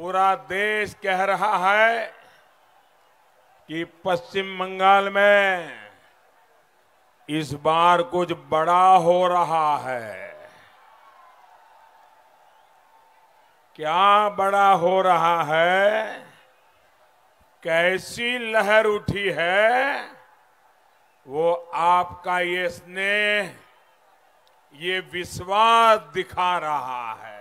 पूरा देश कह रहा है कि पश्चिम बंगाल में इस बार कुछ बड़ा हो रहा है क्या बड़ा हो रहा है कैसी लहर उठी है वो आपका ये स्नेह ये विश्वास दिखा रहा है